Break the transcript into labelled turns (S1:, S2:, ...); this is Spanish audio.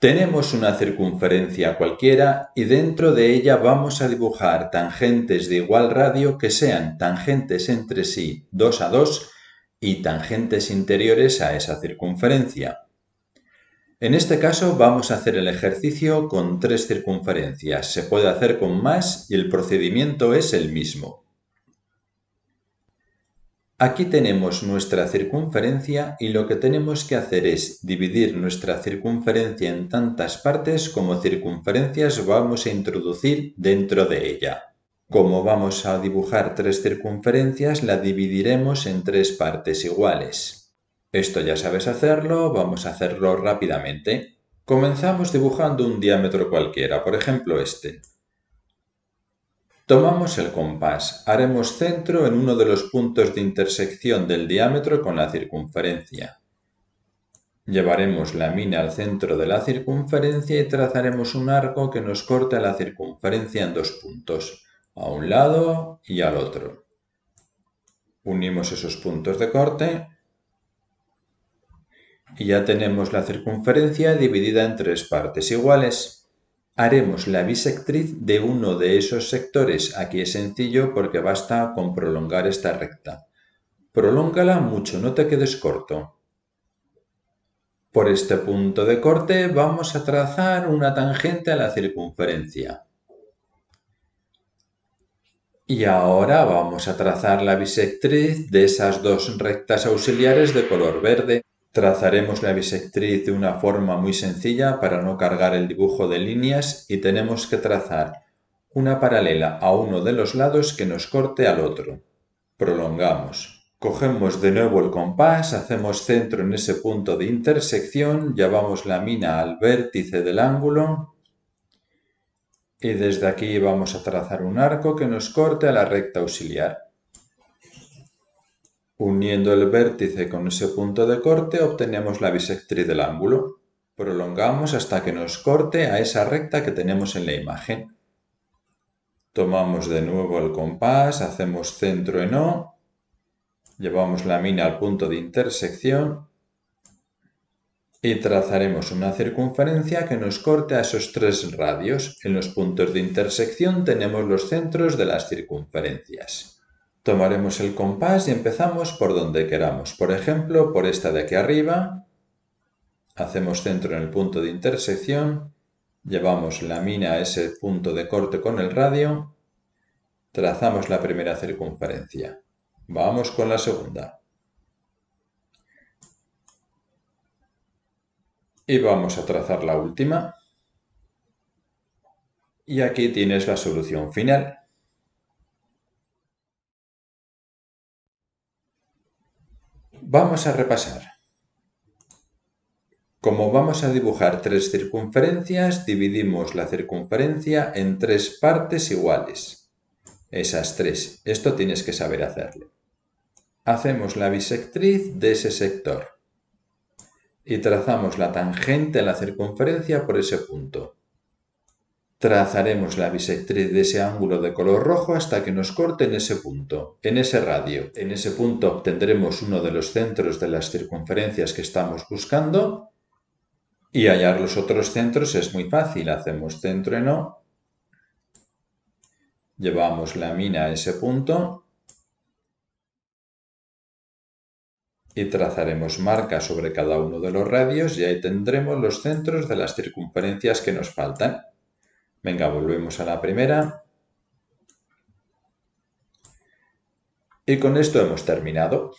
S1: Tenemos una circunferencia cualquiera y dentro de ella vamos a dibujar tangentes de igual radio que sean tangentes entre sí 2 a 2 y tangentes interiores a esa circunferencia. En este caso vamos a hacer el ejercicio con tres circunferencias. Se puede hacer con más y el procedimiento es el mismo. Aquí tenemos nuestra circunferencia y lo que tenemos que hacer es dividir nuestra circunferencia en tantas partes como circunferencias vamos a introducir dentro de ella. Como vamos a dibujar tres circunferencias, la dividiremos en tres partes iguales. Esto ya sabes hacerlo, vamos a hacerlo rápidamente. Comenzamos dibujando un diámetro cualquiera, por ejemplo este. Tomamos el compás, haremos centro en uno de los puntos de intersección del diámetro con la circunferencia. Llevaremos la mina al centro de la circunferencia y trazaremos un arco que nos corte la circunferencia en dos puntos, a un lado y al otro. Unimos esos puntos de corte y ya tenemos la circunferencia dividida en tres partes iguales haremos la bisectriz de uno de esos sectores. Aquí es sencillo porque basta con prolongar esta recta. Prolóngala mucho, no te quedes corto. Por este punto de corte vamos a trazar una tangente a la circunferencia. Y ahora vamos a trazar la bisectriz de esas dos rectas auxiliares de color verde Trazaremos la bisectriz de una forma muy sencilla para no cargar el dibujo de líneas y tenemos que trazar una paralela a uno de los lados que nos corte al otro. Prolongamos. Cogemos de nuevo el compás, hacemos centro en ese punto de intersección, llevamos la mina al vértice del ángulo y desde aquí vamos a trazar un arco que nos corte a la recta auxiliar. Uniendo el vértice con ese punto de corte obtenemos la bisectriz del ángulo. Prolongamos hasta que nos corte a esa recta que tenemos en la imagen. Tomamos de nuevo el compás, hacemos centro en O, llevamos la mina al punto de intersección y trazaremos una circunferencia que nos corte a esos tres radios. En los puntos de intersección tenemos los centros de las circunferencias. Tomaremos el compás y empezamos por donde queramos. Por ejemplo, por esta de aquí arriba. Hacemos centro en el punto de intersección. Llevamos la mina a ese punto de corte con el radio. Trazamos la primera circunferencia. Vamos con la segunda. Y vamos a trazar la última. Y aquí tienes la solución final. Vamos a repasar. Como vamos a dibujar tres circunferencias, dividimos la circunferencia en tres partes iguales. Esas tres. Esto tienes que saber hacerlo. Hacemos la bisectriz de ese sector y trazamos la tangente a la circunferencia por ese punto. Trazaremos la bisectriz de ese ángulo de color rojo hasta que nos corte en ese punto, en ese radio. En ese punto obtendremos uno de los centros de las circunferencias que estamos buscando y hallar los otros centros es muy fácil. Hacemos centro en O, llevamos la mina a ese punto y trazaremos marca sobre cada uno de los radios y ahí tendremos los centros de las circunferencias que nos faltan. Venga, volvemos a la primera. Y con esto hemos terminado.